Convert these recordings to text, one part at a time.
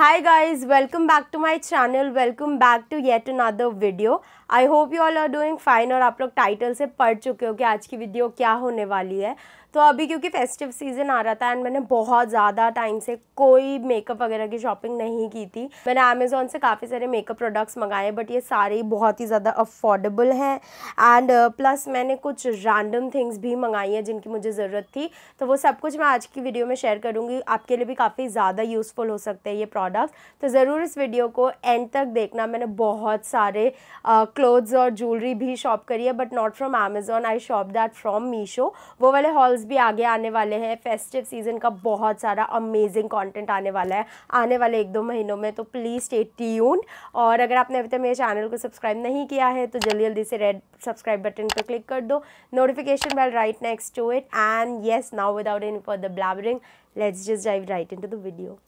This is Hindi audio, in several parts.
hi guys welcome back to my channel welcome back to yet another video i hope you all are doing fine और आप लोग टाइटल से पढ़ चुके हो कि आज की वीडियो क्या होने वाली है तो अभी क्योंकि फेस्टिव सीज़न आ रहा था एंड मैंने बहुत ज़्यादा टाइम से कोई मेकअप वगैरह की शॉपिंग नहीं की थी मैंने अमेज़ोन से काफ़ी सारे मेकअप प्रोडक्ट्स मंगाए बट ये सारे बहुत ही ज़्यादा अफोर्डेबल हैं एंड प्लस uh, मैंने कुछ रैंडम थिंग्स भी मंगाई हैं जिनकी मुझे ज़रूरत थी तो वो सब कुछ मैं आज की वीडियो में शेयर करूँगी आपके लिए भी काफ़ी ज़्यादा यूज़फुल हो सकते हैं ये प्रोडक्ट्स तो ज़रूर इस वीडियो को एंड तक देखना मैंने बहुत सारे क्लोथ्स uh, और ज्वेलरी भी शॉप करी है but not from Amazon I shop that from Meesho वो वाले हॉल वीडियोस भी आगे आने वाले हैं फेस्टिव सीज़न का बहुत सारा अमेजिंग कंटेंट आने वाला है आने वाले एक दो महीनों में तो प्लीज़ स्टे ट्यून्ड और अगर आपने अभी तक मेरे चैनल को सब्सक्राइब नहीं किया है तो जल्दी जल्दी से रेड सब्सक्राइब बटन पर क्लिक कर दो notification bell right next to it and yes now without any further blabbering let's just dive right into the video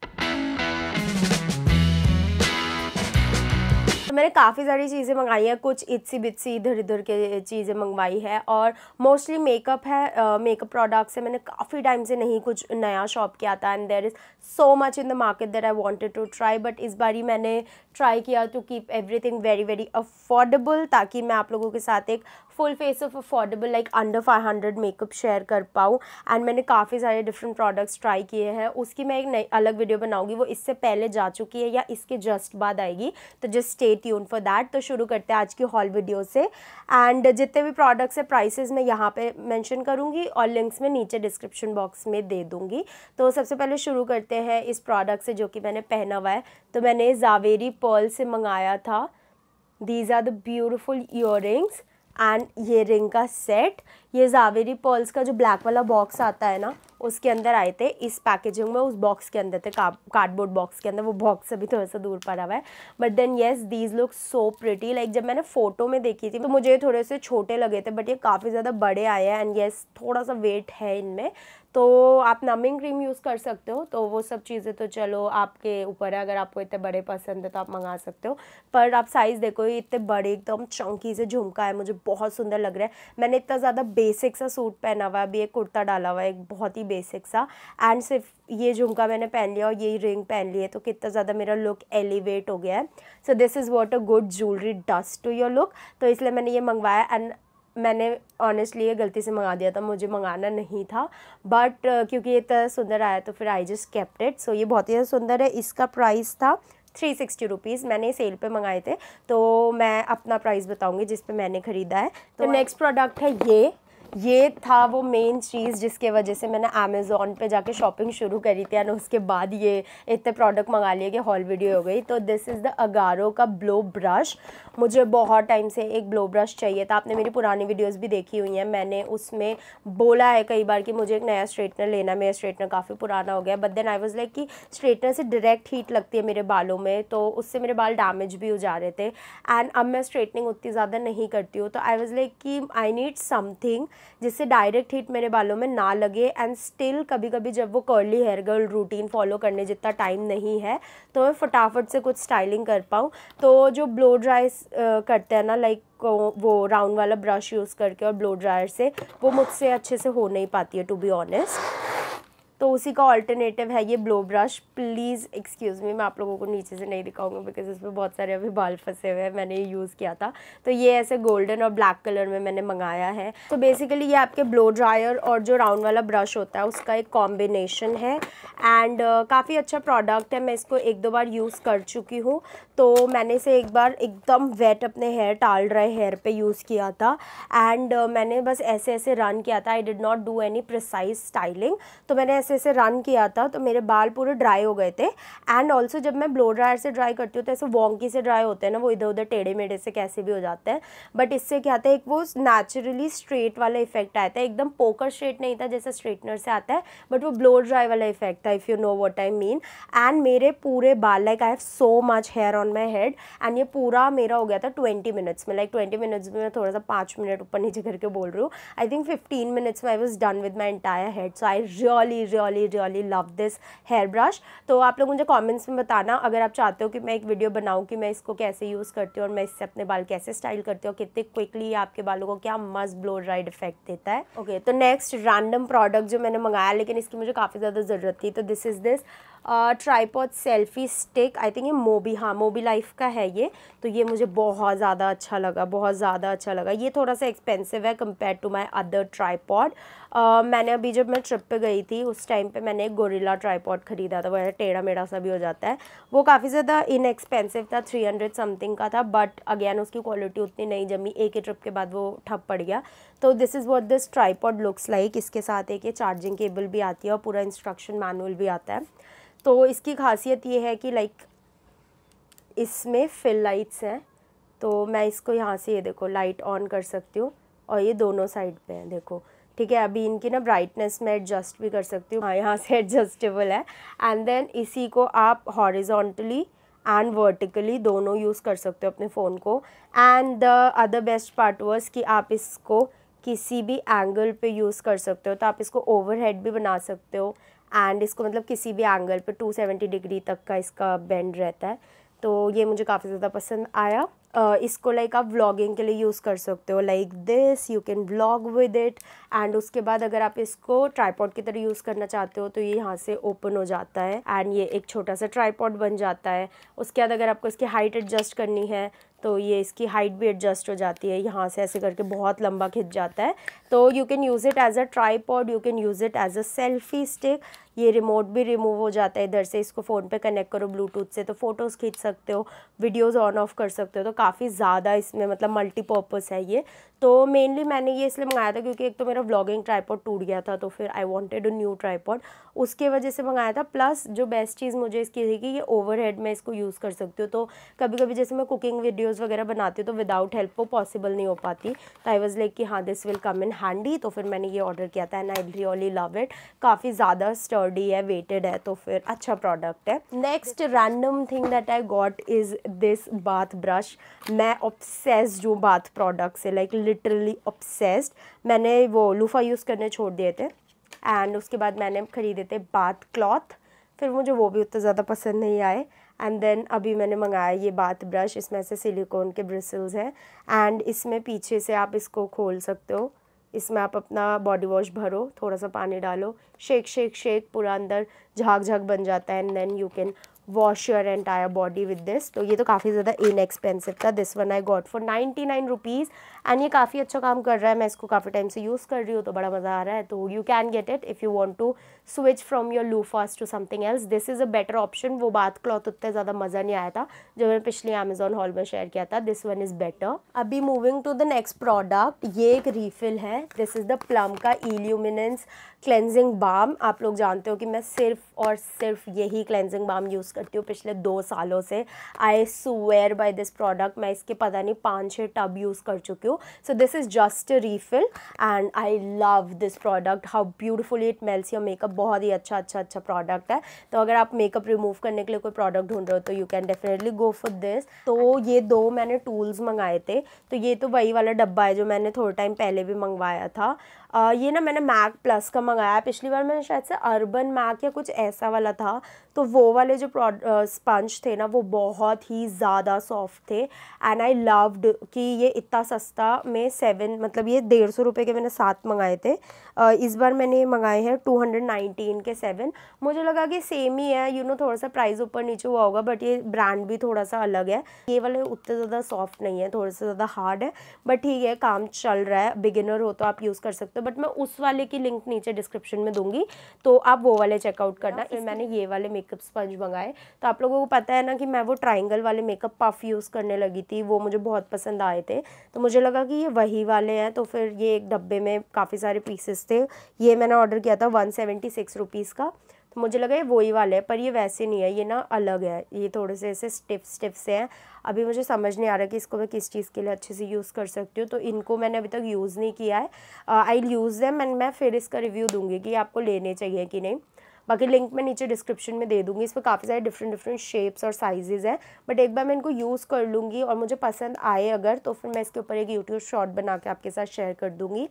तो मैंने काफ़ी सारी चीज़ें मंगाई हैं कुछ इच्छी बिच्छी इधर इधर के चीज़ें मंगवाई है और मोस्टली मेकअप है मेकअप प्रोडक्ट्स है मैंने काफ़ी टाइम से नहीं कुछ नया शॉप किया था and there is so much in the market that I wanted to try but इस बार ही मैंने ट्राई किया to keep everything very very affordable ताकि मैं आप लोगों के साथ एक full face of affordable like under five hundred makeup share कर पाऊँ एंड मैंने काफ़ी सारे डिफरेंट प्रोडक्ट्स ट्राई किए हैं उसकी मैं एक नई अलग वीडियो बनाऊँगी वो इससे पहले जा चुकी है या इसके जस्ट बाद आएगी तो just stay tune for that तो शुरू करते हैं आज की हॉल वीडियो से एंड जितने भी प्रोडक्ट्स है प्राइसेज मैं यहाँ पर मैंशन करूँगी और लिंक्स में नीचे डिस्क्रिप्शन बॉक्स में दे दूँगी तो सबसे पहले शुरू करते हैं इस प्रोडक्ट से जो कि मैंने पहना हुआ है तो मैंने जावेरी पर्ल से मंगाया था these are the beautiful earrings and ये रिंग का सेट ये जावेरी पर्ल्स का जो ब्लैक वाला बॉक्स आता है ना उसके अंदर आए थे इस पैकेजिंग में उस बॉक्स के अंदर थे कार्डबोर्ड बॉक्स के अंदर वो बॉक्स अभी थोड़ा सा दूर पड़ा हुआ है but then yes these look so pretty like जब मैंने फ़ोटो में देखी थी तो मुझे थोड़े से छोटे लगे थे बट ये काफ़ी ज़्यादा बड़े आए हैं एंड येस थोड़ा सा वेट है इनमें तो आप नमिंग क्रीम यूज़ कर सकते हो तो वो सब चीज़ें तो चलो आपके ऊपर है अगर आपको इतने बड़े पसंद है तो आप मंगा सकते हो पर आप साइज़ देखो ये इतने बड़े एकदम चौंकी से झुमका है मुझे बहुत सुंदर लग रहा है मैंने इतना ज़्यादा बेसिक सा सूट पहना हुआ है अभी एक कुर्ता डाला हुआ है एक बहुत ही बेसिक सा एंड सिर्फ ये झुमका मैंने पहन लिया और ये रिंग पहन ली है तो कितना ज़्यादा मेरा लुक एलिवेट हो गया है so this is what a good jewellery does to your look तो इसलिए मैंने ये मंगवाया एंड मैंने ऑनेस्टली ये गलती से मंगा दिया था मुझे मंगाना नहीं था बट uh, क्योंकि ये इतना सुंदर आया तो फिर आई जस्ट कैप्ट इट सो ये बहुत ही सुंदर है इसका प्राइस था थ्री सिक्सटी रुपीज़ मैंने सेल पे मंगाए थे तो मैं अपना प्राइस बताऊंगी जिस पे मैंने ख़रीदा है तो नेक्स्ट तो प्रोडक्ट है ये ये था वो मेन चीज़ जिसके वजह से मैंने अमेज़ोन पे जाके शॉपिंग शुरू करी थी एंड उसके बाद ये इतने प्रोडक्ट मंगा लिए कि हॉल वीडियो हो गई तो दिस इज़ द अगारो का ब्लो ब्रश मुझे बहुत टाइम से एक ब्लो ब्रश चाहिए था आपने मेरी पुरानी वीडियोस भी देखी हुई हैं मैंने उसमें बोला है कई बार कि मुझे एक नया स्ट्रेटनर लेना मेरा स्ट्रेटनर काफ़ी पुराना हो गया but then I was like कि स्ट्रेटनर से डायरेक्ट हीट लगती है मेरे बालों में तो उससे मेरे बाल डैमेज भी हो जा रहे थे एंड अब मैं स्ट्रेटनिंग उतनी ज़्यादा नहीं करती हूँ तो आई वॉज़ लाइक कि आई नीड समथिंग जिससे डायरेक्ट हीट मेरे बालों में ना लगे एंड स्टिल कभी कभी जब वो curly hair girl routine follow करने जितना टाइम नहीं है तो मैं फटाफट से कुछ स्टाइलिंग कर पाऊँ तो जो ब्लो ड्राई करते हैं ना लाइक वो राउंड वाला ब्रश यूज़ करके और ब्लो ड्रायर से वो मुझसे अच्छे से हो नहीं पाती है टू बी ऑनेस्ट तो उसी का ऑल्टरनेटिव है ये blow brush please excuse me मैं आप लोगों को नीचे से नहीं दिखाऊंगा बिकॉज इसमें बहुत सारे अभी बाल फंसे हुए हैं मैंने यूज़ किया था तो ये ऐसे गोल्डन और ब्लैक कलर में मैंने मंगाया है तो बेसिकली ये आपके ब्लो ड्रायर और जो राउंड वाला ब्रश होता है उसका एक कॉम्बिनेशन है एंड uh, काफ़ी अच्छा प्रोडक्ट है मैं इसको एक दो बार यूज़ कर चुकी हूँ तो मैंने इसे एक बार एकदम वेट अपने हेयर टाल ड्राई हेयर पर यूज़ किया था एंड uh, मैंने बस ऐसे ऐसे रन किया था I did not do any precise styling तो मैंने ऐसे से इसे रन किया था तो मेरे बाल पूरे ड्राई हो गए थे एंड ऑल्सो जब मैं ब्लो ड्रायर से ड्राई करती हूँ तो ऐसे वॉन्की से ड्राई होते हैं ना वो इधर उधर टेढ़े मेढ़े से कैसे भी हो जाते हैं बट इससे क्या था एक वो नेचुरली स्ट्रेट वाला इफेक्ट आया था एकदम पोकर स्ट्रेट नहीं था जैसे स्ट्रेटनर से आता है बट वो ब्लो ड्राई वाला इफेक्ट था if you know what I mean and मेरे पूरे बाल like I have so much hair on my head and ये पूरा मेरा हो गया था ट्वेंटी मिनट्स में लाइक ट्वेंटी मिनट्स में मैं थोड़ा सा पाँच मिनट ऊपर नीचे करके बोल रही हूँ आई थिंक फिफ्टीन मिनट्स में I was done with my entire head so I really really really really love this hair brush तो आप लोग मुझे कॉमेंट्स में बताना अगर आप चाहते हो कि मैं एक वीडियो बनाऊँ कि मैं इसको कैसे यूज़ करती हूँ और मैं इससे अपने बाल कैसे स्टाइल करती हूँ कितने क्विकली आपके बालों को क्या मस्त ब्लो ड्राइड इफेक्ट देता है ओके okay, तो नेक्स्ट रैंडम प्रोडक्ट जो मैंने मंगाया लेकिन इसकी मुझे काफ़ी ज़्यादा ज़रूरत थी तो this is this tripod selfie stick I think ये मोबी हाँ मोबी लाइफ का है ये तो ये मुझे बहुत ज़्यादा अच्छा लगा बहुत ज़्यादा अच्छा लगा ये थोड़ा सा एक्सपेंसिव है compare to my other tripod मैंने अभी जब मैं ट्रिप पे गई थी उस टाइम पे मैंने एक गोरिल्ला ट्राईपॉड ख़रीदा था वह टेढ़ा मेढ़ा सा भी हो जाता है वो काफ़ी ज़्यादा इनएक्सपेंसिव था थ्री हंड्रेड समथिंग का था बट अगेन उसकी क्वालिटी उतनी नहीं जमी एक ही ट्रिप के बाद वो ठप पड़ गया तो this is what this tripod looks like इसके साथ एक ये चार्जिंग केबल भी आती है और पूरा इंस्ट्रक्शन मैनुअल भी आता है तो इसकी खासियत ये है कि लाइक इसमें फिल लाइट्स हैं तो मैं इसको यहाँ से ये देखो लाइट ऑन कर सकती हूँ और ये दोनों साइड पे हैं देखो ठीक है अभी इनकी ना ब्राइटनेस मैं एडजस्ट भी कर सकती हूँ हाँ यहाँ से एडजस्टेबल है एंड देन इसी को आप हॉरिजॉन्टली एंड वर्टिकली दोनों यूज़ कर सकते हो अपने फ़ोन को and the other best part was कि आप इसको किसी भी एंगल पे यूज़ कर सकते हो तो आप इसको ओवर हेड भी बना सकते हो एंड इसको मतलब किसी भी एंगल पे 270 डिग्री तक का इसका बेंड रहता है तो ये मुझे काफ़ी ज़्यादा पसंद आया uh, इसको लाइक आप व्लॉगिंग के लिए यूज़ कर सकते हो like this you can vlog with it and उसके बाद अगर आप इसको ट्राईपॉड की तरह यूज़ करना चाहते हो तो ये यहाँ से ओपन हो जाता है एंड ये एक छोटा सा ट्राईपॉड बन जाता है उसके बाद अगर आपको इसकी हाइट एडजस्ट करनी है तो ये इसकी हाइट भी एडजस्ट हो जाती है यहाँ से ऐसे करके बहुत लंबा खिंच जाता है तो you can use it as a tripod you can use it as a selfie stick ये रिमोट भी रिमूव हो जाता है इधर से इसको फ़ोन पे कनेक्ट करो ब्लूटूथ से तो फ़ोटोज़ खींच सकते हो वीडियोज़ ऑन ऑफ कर सकते हो तो काफ़ी ज़्यादा इसमें मतलब मल्टीपर्पज़ है ये तो मेनली मैंने ये इसलिए मंगाया था क्योंकि एक तो मेरा व्लॉगिंग ट्राईपॉड टूट गया था तो फिर I wanted a new tripod उसके वजह से मंगाया था प्लस जो बेस्ट चीज़ मुझे इसकी थी कि ये ओवरहेड में इसको यूज़ कर सकती हूँ तो कभी कभी जैसे मैं कुकिंग वीडियोज़ वगैरह बनाती हूँ तो विदाउट हेल्प वो पॉसिबल नहीं हो पाती तो आई वॉज़ लाइक कि हाँ this will come in handy तो फिर मैंने ये ऑर्डर किया था and I really love it काफ़ी ज़्यादा स्टर्डी है वेटेड है तो फिर अच्छा प्रोडक्ट है next random thing that I got is this bath brush मैं ऑब्सेस्ड हूँ बाथ प्रोडक्ट से लाइक like, लिटरली ऑब्सेस्ड मैंने वो लूफ़ा यूज़ करने छोड़ दिए थे एंड उसके बाद मैंने ख़रीदे थे बाथ क्लॉथ फिर मुझे वो भी उतना ज़्यादा पसंद नहीं आए एंड देन अभी मैंने मंगाया ये बाथ ब्रश इसमें से सिलिकॉन के ब्रिसल्स हैं एंड इसमें पीछे से आप इसको खोल सकते हो इसमें आप अपना बॉडी वॉश भरो थोड़ा सा पानी डालो शेक शेक शेक पूरा अंदर झाग झाग बन जाता है and then you can wash your entire body with this तो ये तो काफ़ी ज़्यादा इनएक्सपेंसिव था this one I got for ninety nine rupees and ये काफ़ी अच्छा काम कर रहा है मैं इसको काफ़ी टाइम से यूज़ कर रही हूँ तो बड़ा मज़ा आ रहा है तो you can get it if you want to switch from your loofahs to something else this is a better option वो बात क्लॉथ उतना ज़्यादा मज़ा नहीं आया था जो मैंने पिछले अमेजोन हॉल में शेयर किया था दिस वन इज़ बेटर अभी moving to the next product ये एक रीफिल है दिस इज़ द प्लम का इल्यूमिनेंस क्लेंजिंग बाम आप लोग जानते हो कि मैं सिर्फ और सिर्फ यही क्लेंजिंग बाम यूज़ करती हूँ पिछले दो सालों से I swear by this product मैं इसके पता नहीं पाँच छः टब यूज़ कर चुकी हूँ so this is just refill and I love this product how beautifully it melts your makeup मतलब बहुत ही अच्छा अच्छा अच्छा प्रोडक्ट है तो अगर आप मेकअप रिमूव करने के लिए कोई प्रोडक्ट ढूंढ रहे हो तो you can definitely go for this तो ये दो मैंने टूल्स मंगाए थे तो ये तो वही वाला डब्बा है जो मैंने थोड़े टाइम पहले भी मंगवाया था ये ना मैंने मैक प्लस का मंगाया पिछली बार मैंने शायद से अर्बन मैक या कुछ ऐसा वाला था तो वो वाले जो प्रोड स्पंज थे ना वो बहुत ही ज़्यादा सॉफ्ट थे एंड आई लव्ड कि ये इतना सस्ता में सेवन मतलब ये डेढ़ सौ रुपये के मैंने सात मंगाए थे इस बार मैंने ये मंगाए हैं टू हंड्रेड नाइनटीन के सेवन मुझे लगा कि सेम ही है यू you नो know, थोड़ा सा प्राइस ऊपर नीचे हुआ होगा बट ये ब्रांड भी थोड़ा सा अलग है ये वाले उतने ज़्यादा सॉफ्ट नहीं है थोड़े से ज़्यादा हार्ड है बट ठीक है काम चल रहा है बिगिनर हो तो आप यूज़ कर सकते हो हो तो बट मैं उस वाले की लिंक नीचे डिस्क्रिप्शन में दूंगी तो आप वो वाले चेकआउट करना फिर हाँ, मैंने ये वाले मेकअप स्पंज मंगाए तो आप लोगों को पता है ना कि मैं वो ट्राइंगल वाले मेकअप पफ यूज़ करने लगी थी वो मुझे बहुत पसंद आए थे तो मुझे लगा कि ये वही वाले हैं तो फिर ये एक डब्बे में काफ़ी सारे पीसेस थे ये मैंने ऑर्डर किया था वन सेवेंटी सिक्स रुपीज़ का तो मुझे लगा ये वही वाले है पर ये वैसे नहीं है ये ना अलग है ये थोड़े से ऐसे स्टिफ स्टिफ से हैं अभी मुझे समझ नहीं आ रहा कि इसको मैं किस चीज़ के लिए अच्छे से यूज़ कर सकती हूँ तो इनको मैंने अभी तक यूज़ नहीं किया है आई यूज़ दैम एंड मैं फिर इसका रिव्यू दूँगी कि आपको लेने चाहिए कि नहीं बाकी लिंक मैं नीचे डिस्क्रिप्शन में दे दूँगी इसमें काफ़ी सारे डिफरेंट डिफरेंट शेप्स और साइजेज़ हैं बट एक बार मैं इनको यूज़ कर लूँगी और मुझे पसंद आए अगर तो फिर मैं इसके ऊपर एक यूट्यूब शॉर्ट बना के आपके साथ शेयर कर दूँगी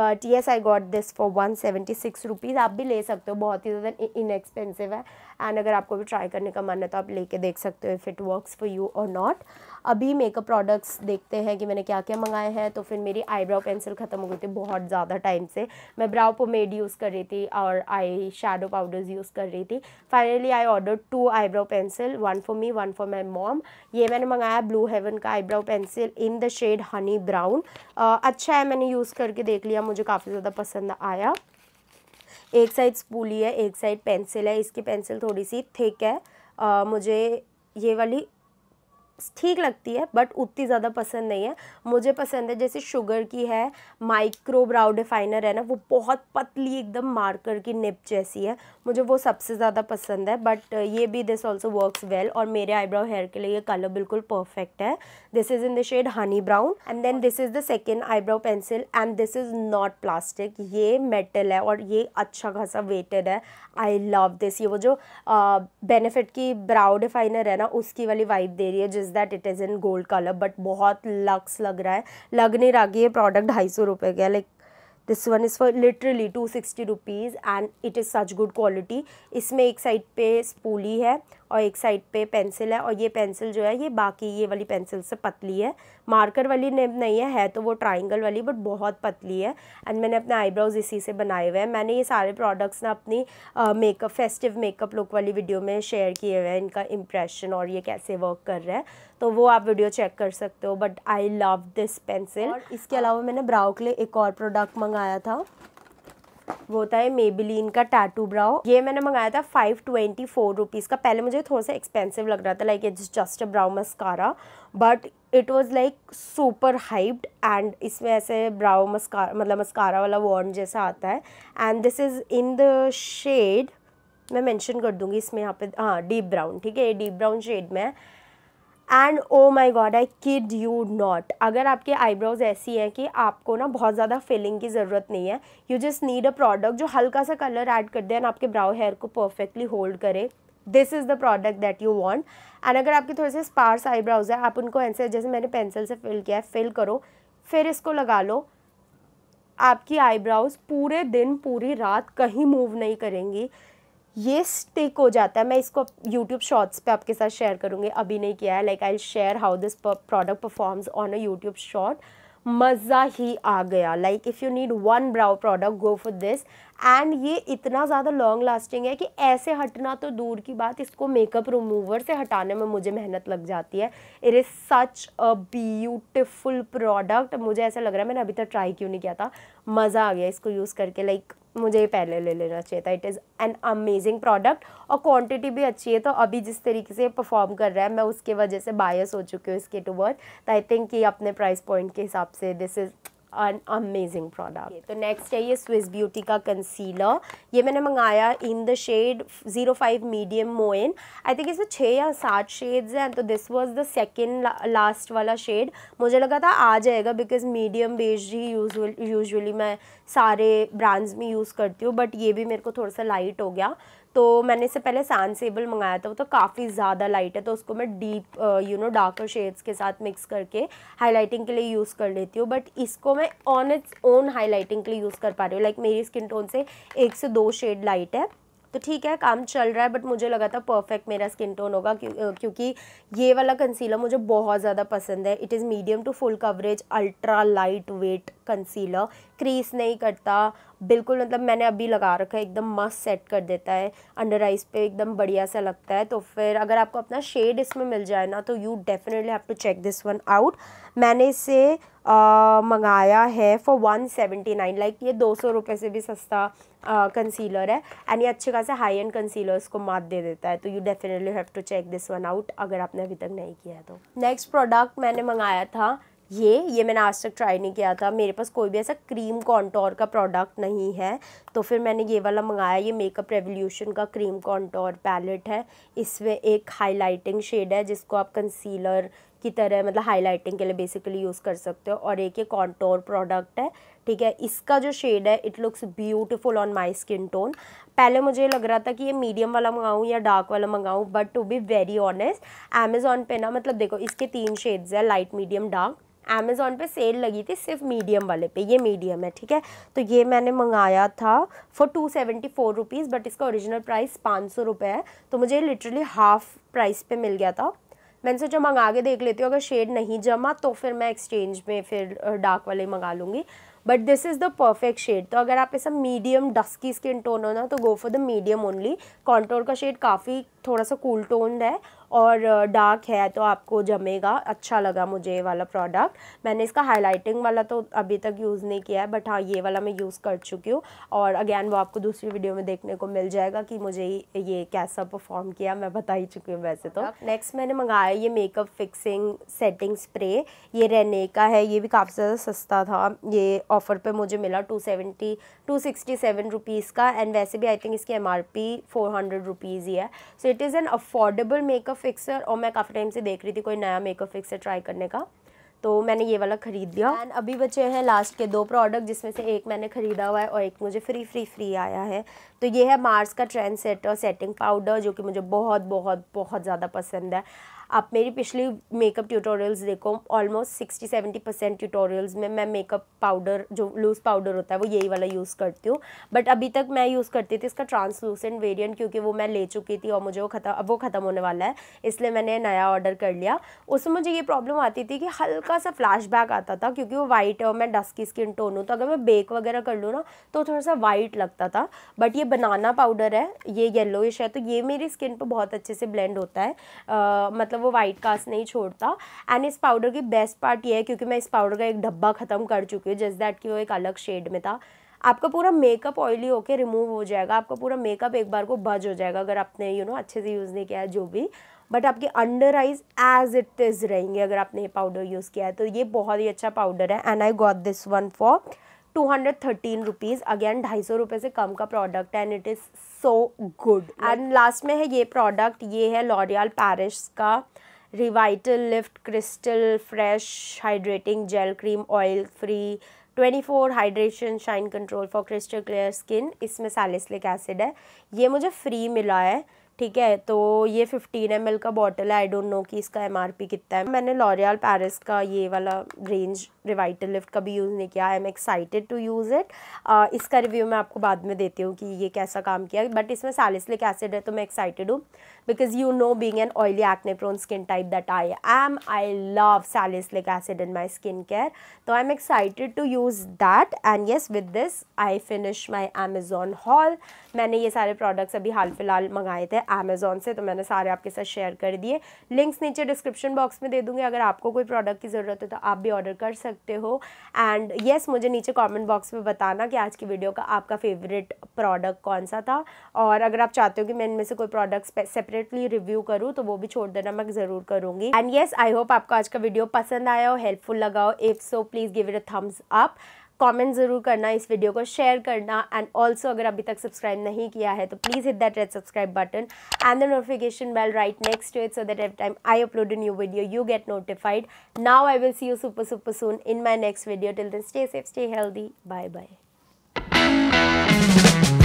but yes I got this for one seventy six rupees आप भी ले सकते हो बहुत ही ज़्यादा इनएक्सपेंसिव है एंड अगर आपको भी ट्राई करने का मन है तो आप लेके देख सकते हो if it works for you और नॉट अभी मेकअप प्रोडक्ट्स देखते हैं कि मैंने क्या क्या मंगाए हैं तो फिर मेरी आईब्राउ पेंसिल ख़त्म हो गई थी बहुत ज़्यादा टाइम से मैं ब्राउ पोमेड यूज़ कर रही थी और आई शेडो पाउडर्स यूज़ कर रही थी finally I order two eyebrow pencil one for me one for my mom ये मैंने मंगाया ब्लू हेवन का eyebrow pencil in the shade honey brown अच्छा है मैंने यूज़ करके देख लिया मुझे काफ़ी ज़्यादा पसंद आया एक साइड स्पूली है एक साइड पेंसिल है इसकी पेंसिल थोड़ी सी थिक है आ, मुझे ये वाली ठीक लगती है बट उतनी ज़्यादा पसंद नहीं है मुझे पसंद है जैसे शुगर की है माइक्रो ब्राउ डिफाइनर है ना वो बहुत पतली एकदम मार्कर की निप जैसी है मुझे वो सबसे ज़्यादा पसंद है बट ये भी दिस ऑल्सो वर्क्स वेल और मेरे आईब्राउ हेयर के लिए ये कलर बिल्कुल परफेक्ट है this is in the shade honey brown and then this is the second eyebrow pencil and this is not plastic ये मेटल है और ये अच्छा खासा वेटेड है आई लव दिस ये वो जो बेनिफिट uh, की ब्राउ डिफाइनर है ना उसकी वाली वाइब दे रही है जिस is that it is in gold colour but बहुत लक्स लग रहा है लग नहीं रहा कि ये प्रोडक्ट ढाई सौ रुपये का like this one is for literally two sixty rupees and it is such good quality इसमें एक साइड पे स्पूली है और एक साइड पे पेंसिल है और ये पेंसिल जो है ये बाकी ये वाली पेंसिल से पतली है मार्कर वाली ने नहीं है है तो वो ट्राइंगल वाली बट बहुत पतली है एंड मैंने अपने आईब्रोज इसी से बनाए हुए हैं मैंने ये सारे प्रोडक्ट्स ना अपनी मेकअप फेस्टिव मेकअप लुक वाली वीडियो में शेयर किए हुए हैं इनका इम्प्रेशन और ये कैसे वर्क कर रहा है तो वो आप वीडियो चेक कर सकते हो but I love this pencil इसके अलावा मैंने ब्राउ के लिए एक और प्रोडक्ट मंगाया था वो होता है मेबिलीन का टाटू ब्राउ ये मैंने मंगाया था फाइव ट्वेंटी फोर रुपीज़ का पहले मुझे थोड़ा सा एक्सपेंसिव लग रहा था like it's just a brow mascara but it was like super hyped and इसमें ऐसे ब्राउ मस्कारा मतलब मस्कारा वाला वॉर्न जैसा आता है and this is in the shade मैं मैंशन कर दूंगी इसमें यहाँ पे हाँ डीप ब्राउन ठीक है ये डीप ब्राउन शेड में है and oh my god I kid you not अगर आपके आईब्रोज ऐसी हैं कि आपको ना बहुत ज़्यादा फिलिंग की ज़रूरत नहीं है you just need a product जो हल्का सा कलर ऐड कर दे एंड आपके ब्राउ हेयर को परफेक्टली होल्ड करे this is the product that you want and अगर आपके थोड़े से स्पार्स आईब्राउज है आप उनको ऐसे जैसे मैंने पेंसिल से फिल किया है फिल करो फिर इसको लगा लो आपकी आईब्राउज पूरे दिन पूरी रात कहीं मूव नहीं करेंगी ये स्टिक हो जाता है मैं इसको यूट्यूब शॉर्ट्स पे आपके साथ शेयर करूँगी अभी नहीं किया है like I share how this product performs on a YouTube short मज़ा ही आ गया like if you need one brow product go for this and ये इतना ज़्यादा लॉन्ग लास्टिंग है कि ऐसे हटना तो दूर की बात इसको मेकअप रिमूवर से हटाने में मुझे मेहनत लग जाती है it is such a beautiful product मुझे ऐसा लग रहा है मैंने अभी तक ट्राई क्यों नहीं किया था मज़ा आ गया इसको यूज़ करके लाइक like, मुझे ये पहले ले लेना चाहिए था it is an amazing product और क्वांटिटी भी अच्छी है तो अभी जिस तरीके से परफॉर्म कर रहा है मैं उसके वजह से बायस हो चुकी हूँ इसके टू वर्थ तो आई थिंक कि अपने प्राइस पॉइंट के हिसाब से this is an amazing product तो नेक्स्ट है ये स्विस ब्यूटी का कंसीलर ये मैंने मंगाया in the shade zero five medium मोइन आई थिंक इसमें छः या सात शेड्स हैं तो this was the second last वाला शेड मुझे लगा था आ जाएगा बिकॉज मीडियम बेस्ड ही यूजली मैं सारे ब्रांड्स में यूज़ करती हूँ बट ये भी मेरे को थोड़ा सा लाइट हो गया तो मैंने इससे पहले सान सेबल मंगाया था वो तो काफ़ी ज़्यादा लाइट है तो उसको मैं deep you know darker shades के साथ मिक्स करके हाईलाइटिंग के लिए यूज़ कर लेती हूँ बट इसको मैं ऑन इट्स ओन हाईलाइटिंग के लिए यूज़ कर पा रही हूँ लाइक मेरी स्किन टोन से एक से दो शेड लाइट है तो ठीक है काम चल रहा है बट मुझे लगा था परफेक्ट मेरा स्किन टोन होगा क्योंकि ये वाला कंसीलर मुझे बहुत ज़्यादा पसंद है it is medium to full coverage ultra light weight concealer crease नहीं करता बिल्कुल मतलब मैंने अभी लगा रखा है एकदम मस्त सेट कर देता है अंडर आइज पे एकदम बढ़िया सा लगता है तो फिर अगर आपको अपना शेड इसमें मिल जाए ना तो you definitely have to check this one out मैंने इसे मंगाया है for one seventy nine like ये दो सौ रुपये से भी सस्ता कंसीलर है एंड ये अच्छे खासे हाई एंड कंसीलर्स को मात दे देता है तो you definitely have to check this one out अगर आपने अभी तक नहीं किया है तो नेक्स्ट प्रोडक्ट मैंने मंगाया था ये ये मैंने आज तक ट्राई नहीं किया था मेरे पास कोई भी ऐसा क्रीम कॉन्टोर का प्रोडक्ट नहीं है तो फिर मैंने ये वाला मंगाया ये मेकअप रेवोल्यूशन का क्रीम कॉन्टोर पैलेट है इसमें एक हाईलाइटिंग शेड है जिसको आप कंसीलर की तरह मतलब हाईलाइटिंग के लिए बेसिकली यूज़ कर सकते हो और एक ये कॉन्टोर प्रोडक्ट है ठीक है इसका जो शेड है it looks beautiful on my skin tone पहले मुझे लग रहा था कि ये मीडियम वाला मंगाऊँ या डार्क वाला मंगाऊँ but to be very honest Amazon पे ना मतलब देखो इसके तीन शेड्स है लाइट मीडियम डार्क अमेज़ोन पे सेल लगी थी सिर्फ मीडियम वाले पे ये मीडियम है ठीक है तो ये मैंने मंगाया था था for two seventy four rupees but इसका ओरिजिनल प्राइस पाँच सौ रुपये है तो मुझे लिटरली हाफ प्राइस पे मिल गया था मैंने सोचा मंगा के देख लेती हूँ अगर शेड नहीं जमा तो फिर मैं एक्सचेंज में फिर डार्क वाले मंगा लूँगी but this is the perfect shade तो अगर आप ऐसा मीडियम डस्की स्किन टोन हो ना तो go for the medium only contour का शेड काफ़ी थोड़ा सा कूल cool टोन है और डार्क है तो आपको जमेगा अच्छा लगा मुझे ये वाला प्रोडक्ट मैंने इसका हाईलाइटिंग वाला तो अभी तक यूज़ नहीं किया है बट हाँ ये वाला मैं यूज़ कर चुकी हूँ और अगेन वो आपको दूसरी वीडियो में देखने को मिल जाएगा कि मुझे ये कैसा परफॉर्म किया मैं बता ही चुकी हूँ वैसे तो नेक्स्ट मैंने मंगाया ये मेकअप फिक्सिंग सेटिंग स्प्रे ये रहने का है ये भी काफ़ी ज़्यादा सस्ता था ये ऑफ़र पर मुझे मिला two seventy two sixty seven rupees का एंड वैसे भी आई थिंक इसकी M R P four hundred rupees ही है so it is an affordable makeup fixer और मैं काफ़ी टाइम से देख रही थी कोई नया मेकअप फिक्सर ट्राई करने का तो मैंने ये वाला ख़रीद लिया एंड अभी बचे हैं लास्ट के दो प्रोडक्ट जिसमें से एक मैंने ख़रीदा हुआ है और एक मुझे फ्री फ्री फ्री आया है तो ये है मार्स का ट्रेंड सेटर सेटिंग पाउडर जो कि मुझे बहुत बहुत बहुत ज़्यादा पसंद है आप मेरी पिछली मेकअप ट्यूटोरियल्स देखो almost sixty seventy percent tutorials में मैं मेकअप पाउडर जो लूज़ पाउडर होता है वो यही वाला यूज़ करती हूँ बट अभी तक मैं यूज़ करती थी इसका ट्रांसलूसेंट वेरियंट क्योंकि वो मैं ले चुकी थी और मुझे वो खत्म अब वो ख़त्म होने वाला है इसलिए मैंने नया ऑर्डर कर लिया उसमें मुझे ये प्रॉब्लम आती थी कि हल्का सा फ्लैश आता था क्योंकि वो वाइट है और मैं डस्की स्किन टोन हूँ तो अगर मैं बेक वगैरह कर लूँ ना तो थोड़ा सा वाइट लगता था बट ये बनाना पाउडर है ये येलोइश है तो ये मेरी स्किन पर बहुत अच्छे से ब्लेंड होता है मतलब वो वाइट कास्ट नहीं छोड़ता एंड इस पाउडर की बेस्ट पार्ट ये है क्योंकि मैं इस पाउडर का एक डब्बा ख़त्म कर चुकी हूँ जस्ट दैट कि वो एक अलग शेड में था आपका पूरा मेकअप ऑयली होके रिमूव हो जाएगा आपका पूरा मेकअप एक बार को बज हो जाएगा अगर आपने यू you नो know, अच्छे से यूज़ नहीं किया है जो भी बट आपके under eyes as it is रहेंगे अगर आपने ये पाउडर यूज़ किया है तो ये बहुत ही अच्छा पाउडर है and I got this one for two hundred thirteen rupees again ढाई सौ रुपये से कम का प्रोडक्ट है and it is so good and last में है ये प्रोडक्ट ये है लॉरियल पैरिस का revitalift crystal fresh hydrating gel cream oil free 24 hydration shine control for crystal clear skin इसमें सैलिसलिक एसिड है ये मुझे फ्री मिला है ठीक है तो ये फिफ्टीन एम का बॉटल है आई डोंट नो कि इसका एम कितना है मैंने लॉरियाल पैरिस का ये वाला रेंज रिवाइटल लिफ्ट का भी यूज़ नहीं किया I am excited to use it इसका रिव्यू मैं आपको बाद में देती हूँ कि ये कैसा काम किया बट इसमें सैलिसलिक एसिड है तो मैं एक्साइटेड हूँ because you know being an oily acne prone skin type that I am I love salicylic acid in my skin care तो I am excited to use that and yes with this I finish my Amazon haul मैंने ये सारे प्रोडक्ट्स अभी हाल फिलहाल मंगाए थे है अमेज़ोन से तो मैंने सारे आपके साथ शेयर कर दिए लिंक्स नीचे डिस्क्रिप्शन बॉक्स में दे दूंगी अगर आपको कोई प्रोडक्ट की ज़रूरत है तो आप भी ऑर्डर कर सकते हो एंड येस yes, मुझे नीचे कॉमेंट बॉक्स में बताना कि आज की वीडियो का आपका फेवरेट प्रोडक्ट कौन सा था और अगर आप चाहते हो कि मैं इनमें से कोई प्रोडक्ट सेपरेटली रिव्यू करूँ तो वो भी छोड़ देना मैं ज़रूर करूँगी एंड येस आई होप आपको आज का वीडियो पसंद आया हो हेल्पफुल लगाओ if so please give it a thumbs up comment ज़रूर करना इस वीडियो को शेयर करना एंड ऑल्सो अगर अभी तक सब्सक्राइब नहीं किया है तो please hit that red subscribe button and the notification bell right next to it so that every time I upload a new video you get notified now I will see you super super soon in my next video till then stay safe stay healthy bye bye